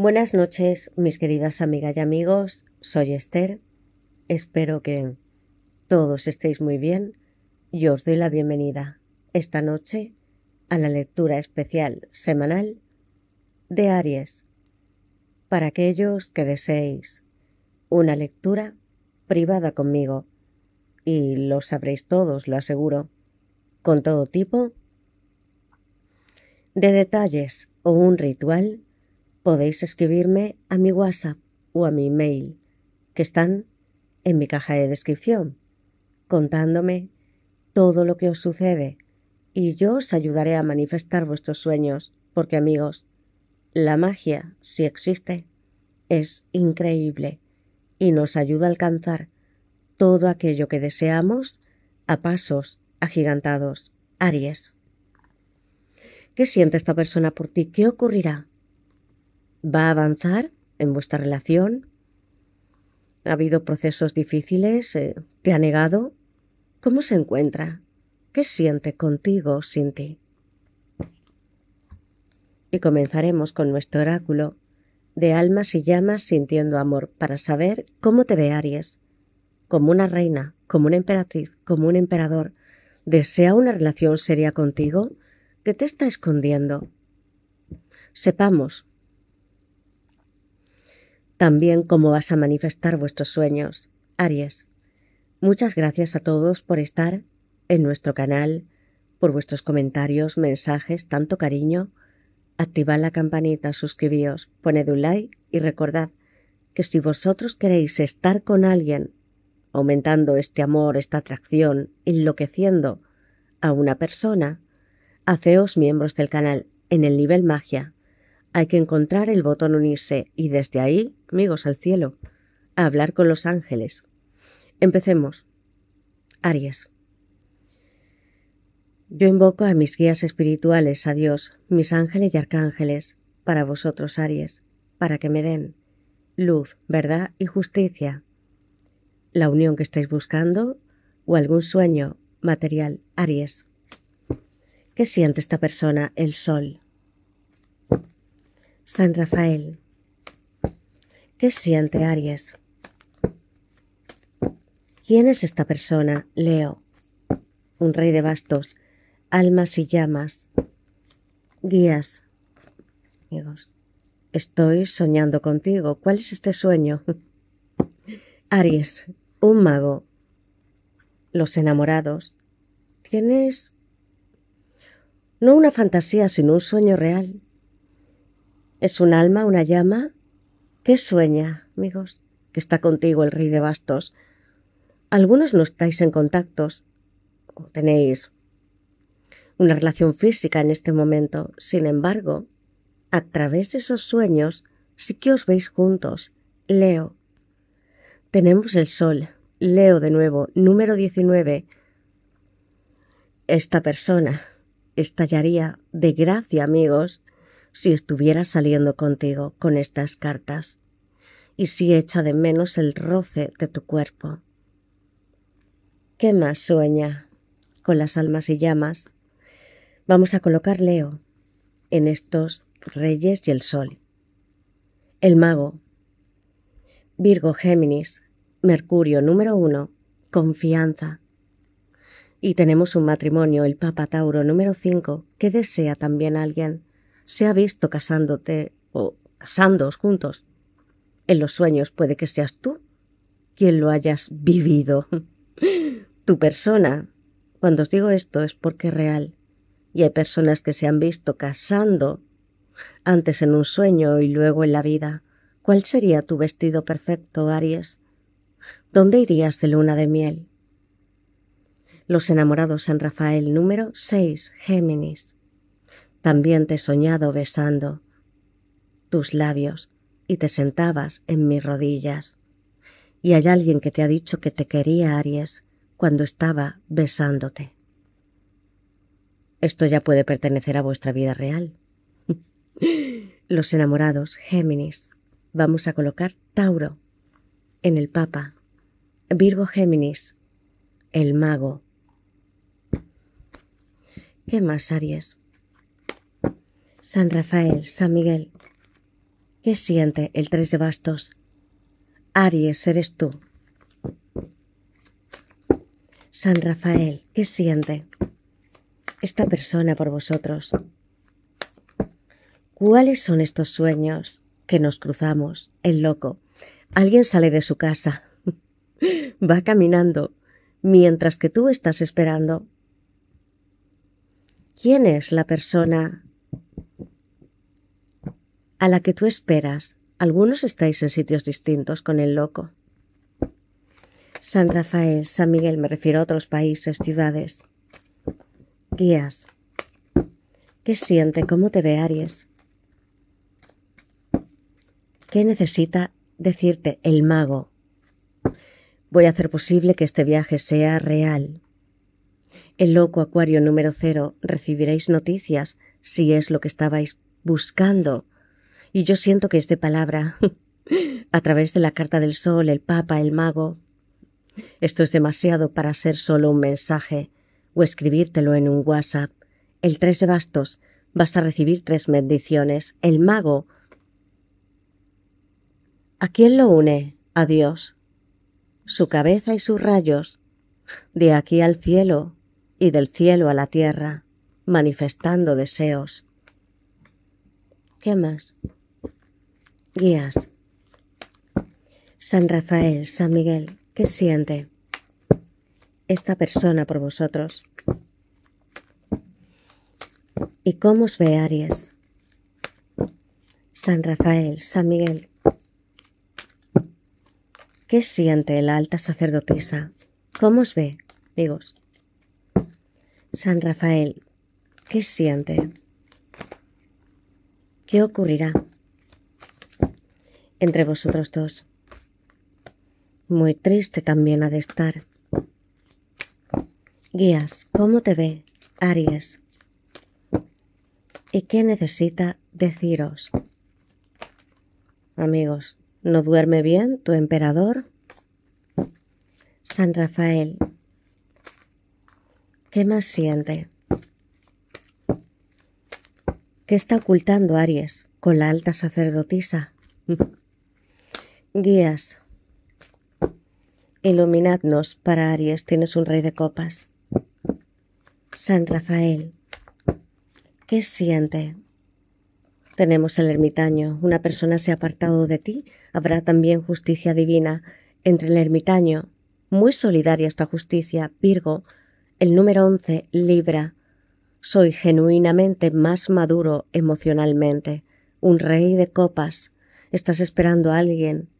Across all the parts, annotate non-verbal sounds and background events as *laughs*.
Buenas noches, mis queridas amigas y amigos. Soy Esther. Espero que todos estéis muy bien. Yo os doy la bienvenida esta noche a la lectura especial semanal de Aries para aquellos que deseéis una lectura privada conmigo. Y lo sabréis todos, lo aseguro, con todo tipo de detalles o un ritual podéis escribirme a mi WhatsApp o a mi mail, que están en mi caja de descripción, contándome todo lo que os sucede y yo os ayudaré a manifestar vuestros sueños, porque amigos, la magia, si existe, es increíble y nos ayuda a alcanzar todo aquello que deseamos a pasos agigantados. Aries. ¿Qué siente esta persona por ti? ¿Qué ocurrirá? va a avanzar en vuestra relación. Ha habido procesos difíciles, eh, te ha negado. ¿Cómo se encuentra? ¿Qué siente contigo sin ti? Y comenzaremos con nuestro oráculo de almas y llamas sintiendo amor para saber cómo te ve Aries, como una reina, como una emperatriz, como un emperador. ¿Desea una relación seria contigo? que te está escondiendo? Sepamos también cómo vas a manifestar vuestros sueños. Aries. Muchas gracias a todos por estar en nuestro canal, por vuestros comentarios, mensajes, tanto cariño. Activad la campanita, suscribíos, poned un like y recordad que si vosotros queréis estar con alguien, aumentando este amor, esta atracción, enloqueciendo a una persona, haceos miembros del canal en el nivel magia hay que encontrar el botón unirse y desde ahí, amigos al cielo, a hablar con los ángeles. Empecemos. Aries. Yo invoco a mis guías espirituales, a Dios, mis ángeles y arcángeles, para vosotros, Aries, para que me den luz, verdad y justicia, la unión que estáis buscando o algún sueño material, Aries. ¿Qué siente esta persona, el sol? San Rafael. ¿Qué siente Aries? ¿Quién es esta persona? Leo. Un rey de bastos, almas y llamas. Guías. Amigos, estoy soñando contigo. ¿Cuál es este sueño? *laughs* Aries, un mago. Los enamorados. Tienes no una fantasía, sino un sueño real. Es un alma, una llama, que sueña, amigos, que está contigo el rey de bastos. Algunos no estáis en contactos o tenéis una relación física en este momento. Sin embargo, a través de esos sueños sí que os veis juntos. Leo. Tenemos el sol. Leo de nuevo, número 19. Esta persona estallaría de gracia, amigos, si estuviera saliendo contigo con estas cartas, y si echa de menos el roce de tu cuerpo. ¿Qué más sueña? Con las almas y llamas. Vamos a colocar Leo en estos reyes y el sol. El mago. Virgo Géminis, Mercurio número uno, confianza. Y tenemos un matrimonio, el Papa Tauro número 5, que desea también alguien se ha visto casándote o casándoos juntos. En los sueños puede que seas tú quien lo hayas vivido. *laughs* tu persona. Cuando os digo esto es porque es real. Y hay personas que se han visto casando antes en un sueño y luego en la vida. ¿Cuál sería tu vestido perfecto, Aries? ¿Dónde irías de luna de miel? Los enamorados San Rafael número 6, Géminis. También te he soñado besando tus labios y te sentabas en mis rodillas. Y hay alguien que te ha dicho que te quería, Aries, cuando estaba besándote. Esto ya puede pertenecer a vuestra vida real. *laughs* Los enamorados, Géminis. Vamos a colocar Tauro en el Papa. Virgo Géminis, el mago. ¿Qué más, Aries? San Rafael, San Miguel. ¿Qué siente el tres de bastos? Aries, eres tú. San Rafael, ¿qué siente esta persona por vosotros? ¿Cuáles son estos sueños que nos cruzamos? El loco. Alguien sale de su casa, *laughs* va caminando, mientras que tú estás esperando. ¿Quién es la persona a la que tú esperas. Algunos estáis en sitios distintos con el loco. San Rafael, San Miguel, me refiero a otros países, ciudades. Guías. ¿Qué siente? ¿Cómo te ve Aries? ¿Qué necesita decirte el mago? Voy a hacer posible que este viaje sea real. El loco acuario número cero recibiréis noticias si es lo que estabais buscando y yo siento que es de palabra. *laughs* A través de la Carta del Sol, el Papa, el Mago. Esto es demasiado para ser solo un mensaje o escribírtelo en un WhatsApp. El tres de bastos vas a recibir tres bendiciones. El mago. ¿A quién lo une? A Dios. Su cabeza y sus rayos. De aquí al cielo y del cielo a la tierra, manifestando deseos. ¿Qué más? Guías. San Rafael, San Miguel, ¿qué siente esta persona por vosotros? ¿Y cómo os ve Aries? San Rafael, San Miguel, ¿qué siente la alta sacerdotisa? ¿Cómo os ve, amigos? San Rafael, ¿qué siente? ¿Qué ocurrirá? entre vosotros dos. Muy triste también ha de estar. Guías, ¿cómo te ve, Aries? ¿Y qué necesita deciros? Amigos, ¿no duerme bien tu emperador? San Rafael, ¿qué más siente? ¿Qué está ocultando Aries con la alta sacerdotisa? *laughs* Guías. Iluminadnos para Aries, tienes un rey de copas. San Rafael. ¿Qué siente? Tenemos el ermitaño. Una persona se ha apartado de ti. Habrá también justicia divina entre el ermitaño. Muy solidaria esta justicia. Virgo. El número once, Libra. Soy genuinamente más maduro emocionalmente. Un rey de copas. Estás esperando a alguien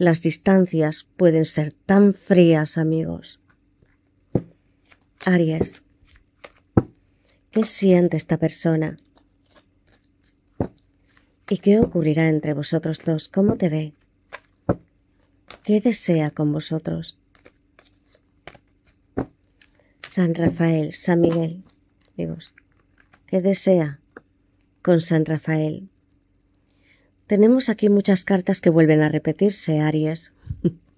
las distancias pueden ser tan frías, amigos. Aries. ¿Qué siente esta persona? ¿Y qué ocurrirá entre vosotros dos? ¿Cómo te ve? ¿Qué desea con vosotros? San Rafael, San Miguel, amigos. ¿Qué desea con San Rafael? Tenemos aquí muchas cartas que vuelven a repetirse, Aries.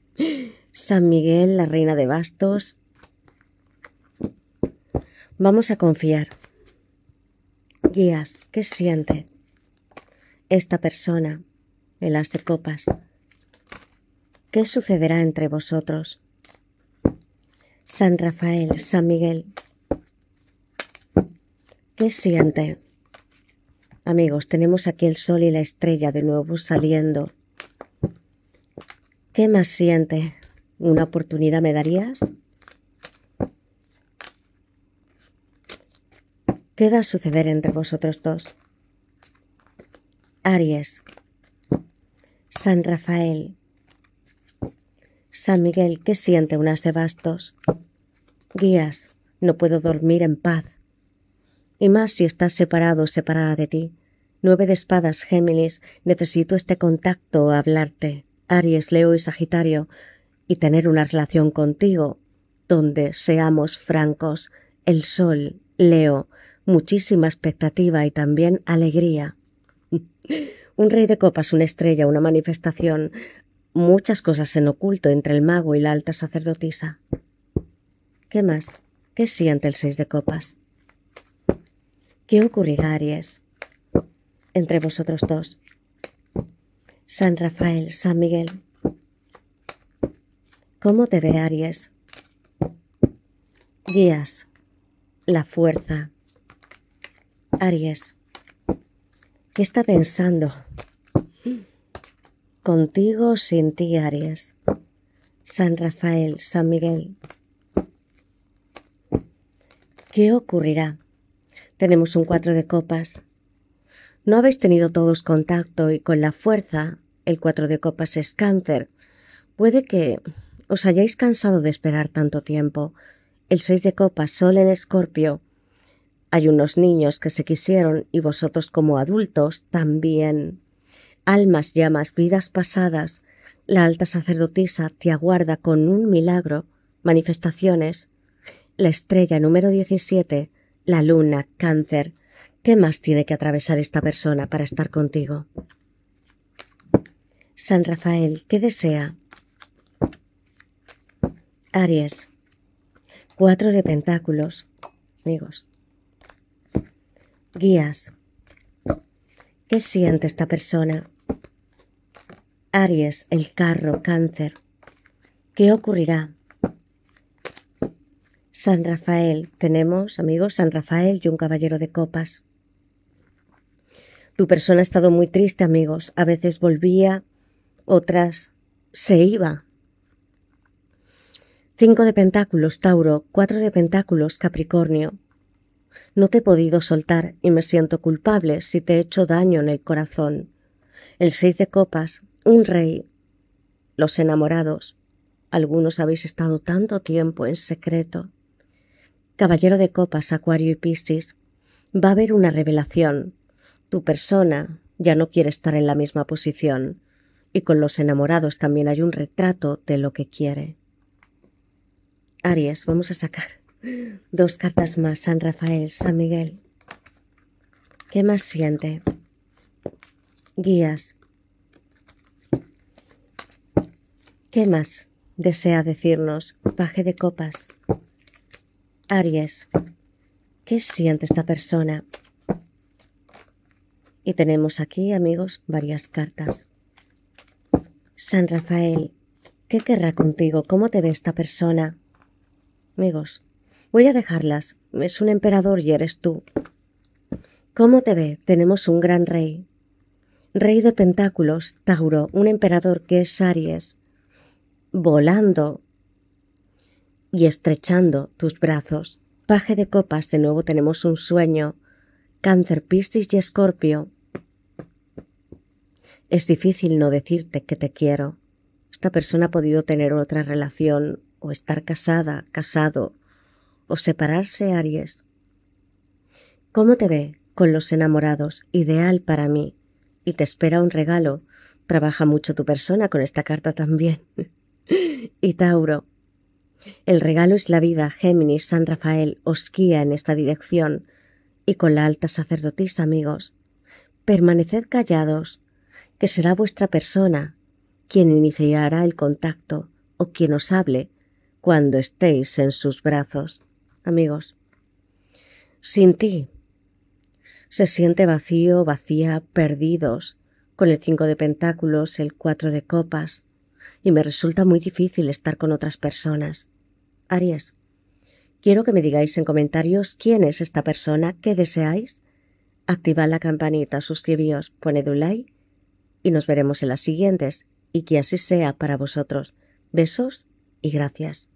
*laughs* San Miguel, la reina de bastos. Vamos a confiar. Guías, ¿qué siente esta persona el as de copas? ¿Qué sucederá entre vosotros? San Rafael, San Miguel. ¿Qué siente? Amigos, tenemos aquí el sol y la estrella de nuevo saliendo. ¿Qué más siente? ¿Una oportunidad me darías? ¿Qué va a suceder entre vosotros dos? Aries, San Rafael, San Miguel, ¿qué siente una sebastos? Guías, no puedo dormir en paz y más si estás separado o separada de ti. Nueve de espadas, Géminis, necesito este contacto, hablarte, Aries, Leo y Sagitario, y tener una relación contigo, donde seamos francos, el sol, Leo, muchísima expectativa y también alegría. *laughs* un rey de copas, una estrella, una manifestación, muchas cosas en oculto entre el mago y la alta sacerdotisa. ¿Qué más? ¿Qué siente el seis de copas? ¿Qué ocurrirá, Aries, entre vosotros dos? San Rafael, San Miguel. ¿Cómo te ve, Aries? Guías, la fuerza. Aries, ¿qué está pensando? Contigo, sin ti, Aries. San Rafael, San Miguel. ¿Qué ocurrirá? Tenemos un cuatro de copas. No habéis tenido todos contacto y con la fuerza, el cuatro de copas es cáncer. Puede que os hayáis cansado de esperar tanto tiempo. El seis de copas, sol en escorpio. Hay unos niños que se quisieron y vosotros como adultos también. Almas, llamas, vidas pasadas. La alta sacerdotisa te aguarda con un milagro, manifestaciones. La estrella número 17 la luna, cáncer. ¿Qué más tiene que atravesar esta persona para estar contigo? San Rafael, ¿qué desea? Aries. Cuatro de pentáculos. Amigos. Guías. ¿Qué siente esta persona? Aries, el carro, cáncer. ¿Qué ocurrirá? San Rafael. Tenemos, amigos, San Rafael y un caballero de copas. Tu persona ha estado muy triste, amigos. A veces volvía, otras se iba. Cinco de pentáculos, Tauro. Cuatro de pentáculos, Capricornio. No te he podido soltar y me siento culpable si te he hecho daño en el corazón. El seis de copas, un rey. Los enamorados. Algunos habéis estado tanto tiempo en secreto. Caballero de Copas, Acuario y Piscis, va a haber una revelación. Tu persona ya no quiere estar en la misma posición y con los enamorados también hay un retrato de lo que quiere. Aries, vamos a sacar dos cartas más, San Rafael, San Miguel. ¿Qué más siente? Guías. ¿Qué más desea decirnos? Paje de copas. Aries, ¿qué siente esta persona? Y tenemos aquí, amigos, varias cartas. San Rafael, ¿qué querrá contigo? ¿Cómo te ve esta persona? Amigos, voy a dejarlas. Es un emperador y eres tú. ¿Cómo te ve? Tenemos un gran rey. Rey de Pentáculos, Tauro, un emperador que es Aries, volando y estrechando tus brazos. Paje de copas, de nuevo tenemos un sueño. Cáncer, Piscis y Escorpio. Es difícil no decirte que te quiero. Esta persona ha podido tener otra relación o estar casada, casado, o separarse, Aries. ¿Cómo te ve con los enamorados? Ideal para mí. Y te espera un regalo. Trabaja mucho tu persona con esta carta también. *laughs* y Tauro, el regalo es la vida. Géminis, San Rafael os guía en esta dirección. Y con la alta sacerdotisa, amigos. Permaneced callados, que será vuestra persona quien iniciará el contacto o quien os hable cuando estéis en sus brazos. Amigos, sin ti se siente vacío, vacía, perdidos, con el cinco de pentáculos, el cuatro de copas, y me resulta muy difícil estar con otras personas. Aries. Quiero que me digáis en comentarios quién es esta persona que deseáis. Activad la campanita, suscribíos, poned un like y nos veremos en las siguientes y que así sea para vosotros. Besos y gracias.